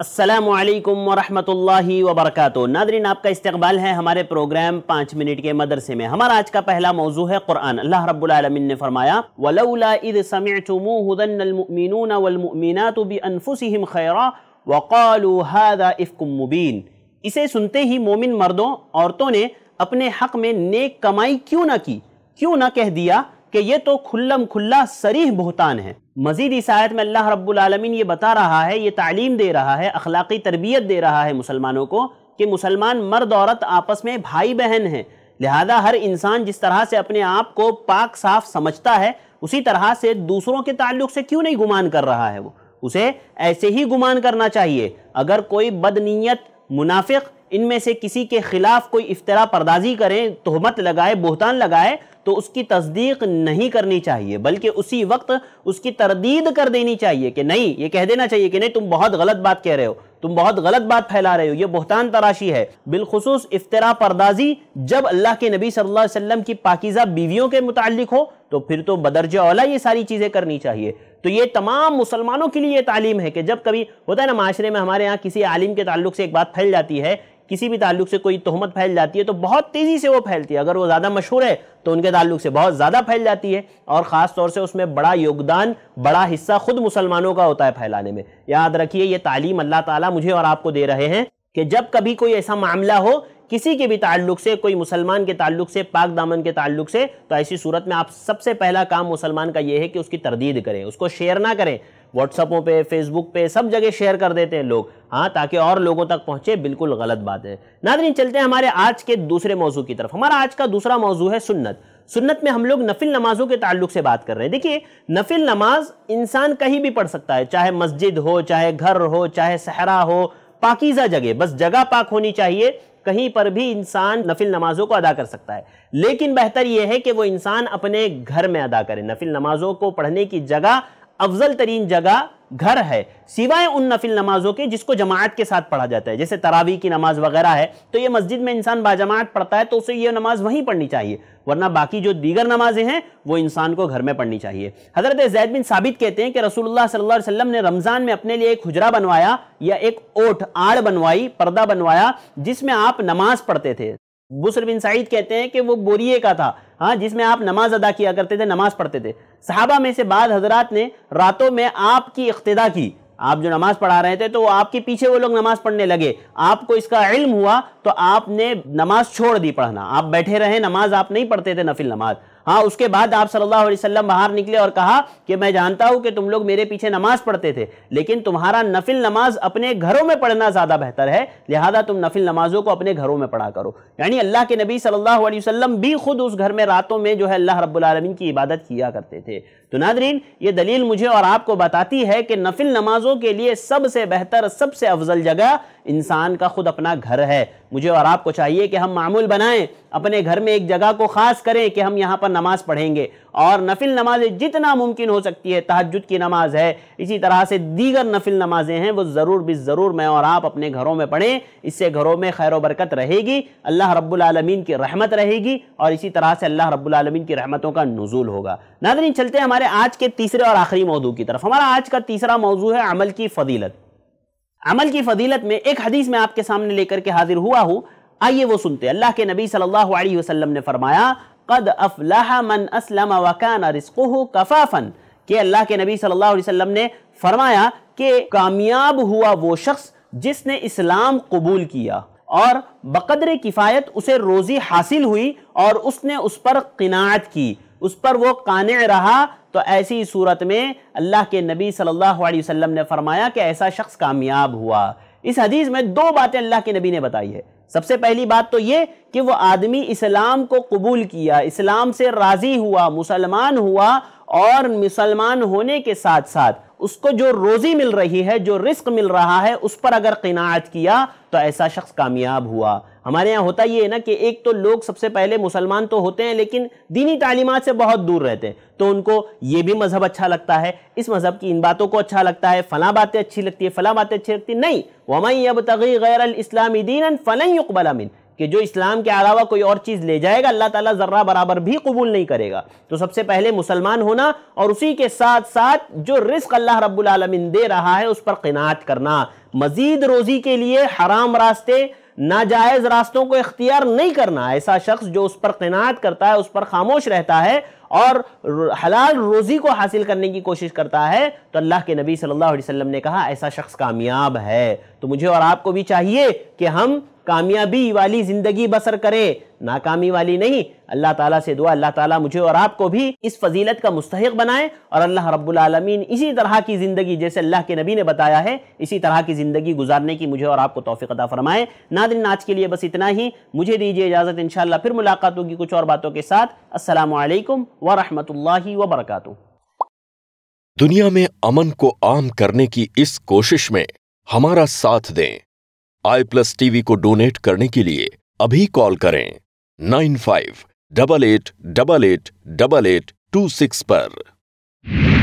असलकम वरहमल वबरक नादरीन आपका इस्तबाल है हमारे प्रोग्राम पाँच मिनट के मदरसे में हमारा आज का पहला मौजू है कुरान अल्लाह रबालमिन ने फरमाया वलाद मुबीन इसे सुनते ही मोमिन मर्दों औरतों ने अपने हक़ में नेक कमाई क्यों ना की क्यों ना कह दिया कि ये तो खुल्लम खुल्ला सरीह बहतान है मजीद इस आयत में अल्लाह रब्बुलमीन ये बता रहा है ये तालीम दे रहा है अखलाकी तरबियत दे रहा है मुसलमानों को कि मुसलमान मर्द औरत आपस में भाई बहन हैं लिहाजा हर इंसान जिस तरह से अपने आप को पाक साफ समझता है उसी तरह से दूसरों के ताल्लुक से क्यों नहीं गुमान कर रहा है वो उसे ऐसे ही गुमान करना चाहिए अगर कोई बदनीयत मुनाफिक इनमें से किसी के खिलाफ कोई इफ्तरा परदाजी करें तोहमत लगाए बोहतान लगाए तो उसकी तस्दीक नहीं करनी चाहिए बल्कि उसी वक्त उसकी तरदीद कर देनी चाहिए कि नहीं ये कह देना चाहिए कि नहीं तुम बहुत गलत बात कह रहे हो तुम बहुत गलत बात फैला रहे हो ये बोहतान तराशी है बिलखसूस इफ्तरा परदाजी जब अल्लाह के नबी सल्लल्लाहु अलैहि वसल्लम की पाकिज़ा बीवियों के मुतालिक हो तो फिर तो बदरज औला ये सारी चीज़ें करनी चाहिए तो ये तमाम मुसलमानों के लिए तालीम है कि जब कभी होता है ना माशरे में हमारे यहाँ किसी आलिम के ताल्लुक से एक बात फैल जाती है किसी भी ताल्लुक से कोई तहमत फैल जाती है तो बहुत तेज़ी से वो फैलती है अगर वो ज़्यादा मशहूर है तो उनके ताल्लुक से बहुत ज़्यादा फैल जाती है और ख़ास तौर से उसमें बड़ा योगदान बड़ा हिस्सा खुद मुसलमानों का होता है फैलाने में याद रखिए ये तालीम अल्लाह ताली मुझे और आपको दे रहे हैं कि जब कभी कोई ऐसा मामला हो किसी के भी ताल्लुक से कोई मुसलमान के ताल्लुक से पाक दामन के ताल्लुक से तो ऐसी सूरत में आप सबसे पहला काम मुसलमान का यह है कि उसकी तरदीद करें उसको शेयर ना करें व्हाट्सअपों पे फेसबुक पे सब जगह शेयर कर देते हैं लोग हाँ ताकि और लोगों तक पहुंचे बिल्कुल गलत बात है नादरी चलते हैं हमारे आज के दूसरे मौजू की तरफ हमारा आज का दूसरा मौजू है सुन्नत सुन्नत में हम लोग नफिल नमाजों के ताल्लुक से बात कर रहे हैं देखिए नफिल नमाज इंसान कहीं भी पढ़ सकता है चाहे मस्जिद हो चाहे घर हो चाहे सहरा हो पाकिजा जगह बस जगह पाक होनी चाहिए कहीं पर भी इंसान नफिल नमाजों को अदा कर सकता है लेकिन बेहतर यह है कि वो इंसान अपने घर में अदा करे नफिल नमाजों को पढ़ने की जगह अफजल तरीन जगह घर है सिवाय उन नफिल नमाजों के जिसको जमात के साथ पढ़ा जाता है जैसे तरावी की नमाज वगैरह है तो ये मस्जिद में इंसान बाजमात पढ़ता है तो उसे ये नमाज वहीं पढ़नी चाहिए वरना बाकी जो दीगर नमाजें हैं वो इंसान को घर में पढ़नी चाहिए हजरत जैद बिन साबित कहते हैं कि रसूलुल्लाह सल्लल्लाहु अलैहि वसल्लम ने रमज़ान में अपने लिए एक हुजरा बनवाया या एक ओठ आड़ बनवाई पर्दा बनवाया जिसमें आप नमाज पढ़ते थे बुसर बिन साइद कहते हैं कि वो बोरिए का था हाँ जिसमें आप नमाज अदा किया करते थे नमाज पढ़ते थे साहबा में से बाद हजरात ने रातों में आपकी इख्तदा की आप जो नमाज पढ़ा रहे थे तो आपके पीछे वो लोग नमाज पढ़ने लगे आपको इसका इल्म हुआ तो आपने नमाज छोड़ दी पढ़ना आप बैठे रहे नमाज आप नहीं पढ़ते थे नफिल नमाज हाँ उसके बाद आप सल्लल्लाहु अलैहि वसल्लम बाहर निकले और कहा कि मैं जानता हूं कि तुम लोग मेरे पीछे नमाज पढ़ते थे लेकिन तुम्हारा नफिल नमाज अपने घरों में पढ़ना ज़्यादा बेहतर है लिहाजा तुम नफिल नमाजों को अपने घरों में पढ़ा करो यानी अल्लाह के नबी सल्लल्लाहु अलैहि वसल्लम भी खुद उस घर में रातों में जो है अल्लाह रब्बुलमीन की इबादत किया करते थे तो नादरीन ये दलील मुझे और आपको बताती है कि नफिल नमाजों के लिए सबसे बेहतर सबसे अफजल जगह इंसान का खुद अपना घर है मुझे और आपको चाहिए कि हम मामूल बनाएं अपने घर में एक जगह को ख़ास करें कि हम यहाँ पर नमाज़ पढ़ेंगे और नफिल नमाज़ें जितना मुमकिन हो सकती है तहजद की नमाज़ है इसी तरह से दीगर नफिल नमाज़ें हैं वो ज़रूर भी ज़रूर मैं और आप अपने घरों में पढ़ें इससे घरों में खैर बरकत रहेगी अल्लाह रब्लमीन की रहमत रहेगी और इसी तरह से अल्लाह रब्लमीन की रहमतों का नजूल होगा नादरी चलते हैं हमारे आज के तीसरे और आखिरी मौजू की तरफ हमारा आज का तीसरा मौजू है अमल की फजीलत अमल की फजीलत में एक हदीस में आपके सामने लेकर के हाजिर हुआ हूँ आइए वो सुनते अल्लाह के नबी सल्लल्लाहु अलैहि वसल्लम ने फरमाया कद अफलाह मन असलम कफाफन के अल्लाह के नबी सल्लल्लाहु अलैहि वसल्लम ने फरमाया कि कामयाब हुआ वो शख्स जिसने इस्लाम कबूल किया और बकदर किफ़ायत उसे रोज़ी हासिल हुई और उसने उस पर किनात की उस पर वो कान रहा तो ऐसी सूरत में अल्लाह के नबी सल्लल्लाहु अलैहि वसल्लम ने फरमाया कि ऐसा शख्स कामयाब हुआ इस हदीस में दो बातें अल्लाह के नबी ने बताई है सबसे पहली बात तो ये कि वो आदमी इस्लाम को कबूल किया इस्लाम से राज़ी हुआ मुसलमान हुआ और मुसलमान होने के साथ साथ उसको जो रोजी मिल रही है जो रिस्क मिल रहा है उस पर अगर किनात किया तो ऐसा शख्स कामयाब हुआ हमारे यहाँ होता ये है ना कि एक तो लोग सबसे पहले मुसलमान तो होते हैं लेकिन दीनी तालीमत से बहुत दूर रहते हैं तो उनको ये भी मज़हब अच्छा लगता है इस मज़हब की इन बातों को अच्छा लगता है फ़लाँ बातें अच्छी लगती है फ़लाँ बातें अच्छी लगती नहीं वमई अब तगी गैर इस्लामी दीन फ़लन युकबला कि जो इस्लाम के अलावा कोई और चीज़ ले जाएगा अल्लाह ताला ज़र्रा बराबर भी कबूल नहीं करेगा तो सबसे पहले मुसलमान होना और उसी के साथ साथ जो रिस्क अल्लाह रब्बुल दे रहा है उस पर किनात करना मज़ीद रोज़ी के लिए हराम रास्ते नाजायज़ रास्तों को इख्तियार नहीं करना ऐसा शख्स जो उस पर किनात करता है उस पर खामोश रहता है और हलाल रोज़ी को हासिल करने की कोशिश करता है तो अल्लाह के नबी सल्लल्लाहु अलैहि वसल्लम ने कहा ऐसा शख्स कामयाब है तो मुझे और आपको भी चाहिए कि हम कामयाबी वाली ज़िंदगी बसर करें नाकामी वाली नहीं अल्लाह ताला से दुआ अल्लाह ताला मुझे और आपको भी इस फजीलत का मुस्तक बनाए और अल्लाह रब्बुल इसी तरह की ज़िंदगी जैसे अल्लाह के नबी ने बताया है इसी तरह की ज़िंदगी गुजारने की मुझे और आपको तोफ़ी अदा फ़रमाए नादिन आज के लिए बस इतना ही मुझे दीजिए इजाज़त इन फिर मुलाकात होगी कुछ और बातों के साथ असलकम वरहमल वबरक दुनिया में अमन को आम करने की इस कोशिश में हमारा साथ दें आई प्लस टीवी को डोनेट करने के लिए अभी कॉल करें nine five double eight double eight double eight two six पर